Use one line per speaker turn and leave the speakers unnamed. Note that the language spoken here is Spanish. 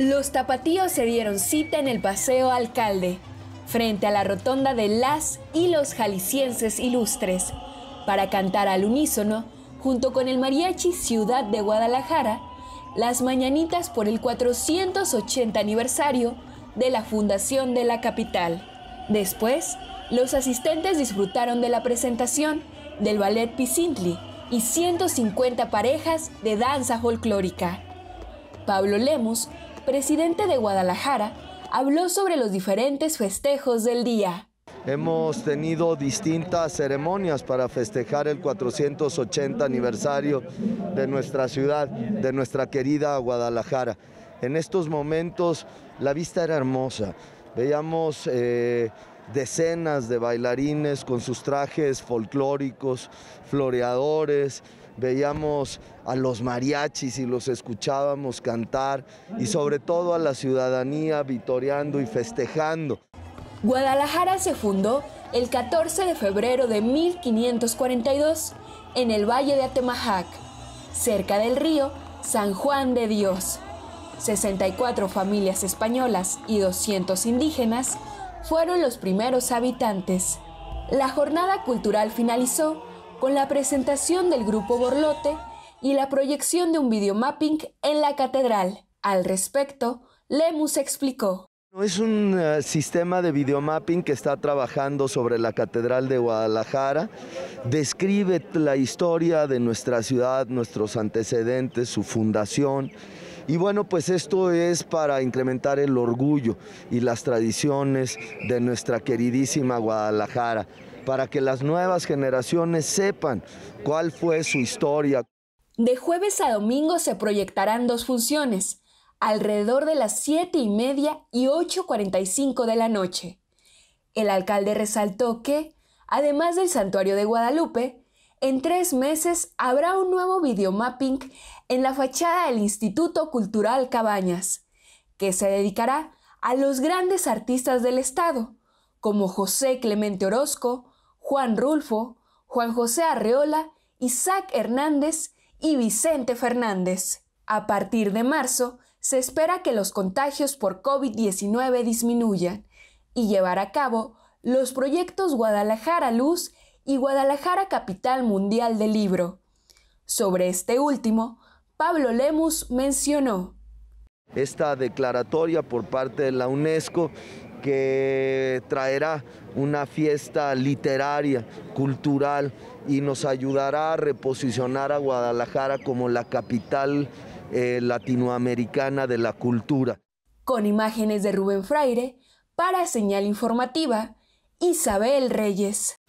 Los tapatíos se dieron cita en el Paseo Alcalde, frente a la rotonda de las y los jaliscienses ilustres, para cantar al unísono, junto con el mariachi Ciudad de Guadalajara, las mañanitas por el 480 aniversario de la fundación de la capital. Después, los asistentes disfrutaron de la presentación del ballet Pisintli y 150 parejas de danza folclórica. Pablo Lemos presidente de Guadalajara, habló sobre los diferentes festejos del
día. Hemos tenido distintas ceremonias para festejar el 480 aniversario de nuestra ciudad, de nuestra querida Guadalajara. En estos momentos la vista era hermosa, veíamos eh, decenas de bailarines con sus trajes folclóricos, floreadores, veíamos a los mariachis y los escuchábamos cantar y sobre todo a la ciudadanía vitoreando y festejando.
Guadalajara se fundó el 14 de febrero de 1542 en el Valle de Atemajac, cerca del río San Juan de Dios. 64 familias españolas y 200 indígenas fueron los primeros habitantes. La jornada cultural finalizó con la presentación del grupo Borlote y la proyección de un videomapping en la catedral. Al respecto, Lemus explicó.
Es un eh, sistema de videomapping que está trabajando sobre la Catedral de Guadalajara. Describe la historia de nuestra ciudad, nuestros antecedentes, su fundación. Y bueno, pues esto es para incrementar el orgullo y las tradiciones de nuestra queridísima Guadalajara para que las nuevas generaciones sepan cuál fue su historia.
De jueves a domingo se proyectarán dos funciones, alrededor de las 7 y media y 8.45 de la noche. El alcalde resaltó que, además del santuario de Guadalupe, en tres meses habrá un nuevo videomapping en la fachada del Instituto Cultural Cabañas, que se dedicará a los grandes artistas del Estado, como José Clemente Orozco, Juan Rulfo, Juan José Arreola, Isaac Hernández y Vicente Fernández. A partir de marzo, se espera que los contagios por COVID-19 disminuyan y llevar a cabo los proyectos Guadalajara Luz y Guadalajara Capital Mundial del Libro. Sobre este último, Pablo Lemus mencionó.
Esta declaratoria por parte de la UNESCO que traerá una fiesta literaria, cultural y nos ayudará a reposicionar a Guadalajara como la capital eh, latinoamericana de la cultura.
Con imágenes de Rubén Fraire, para señal informativa, Isabel Reyes.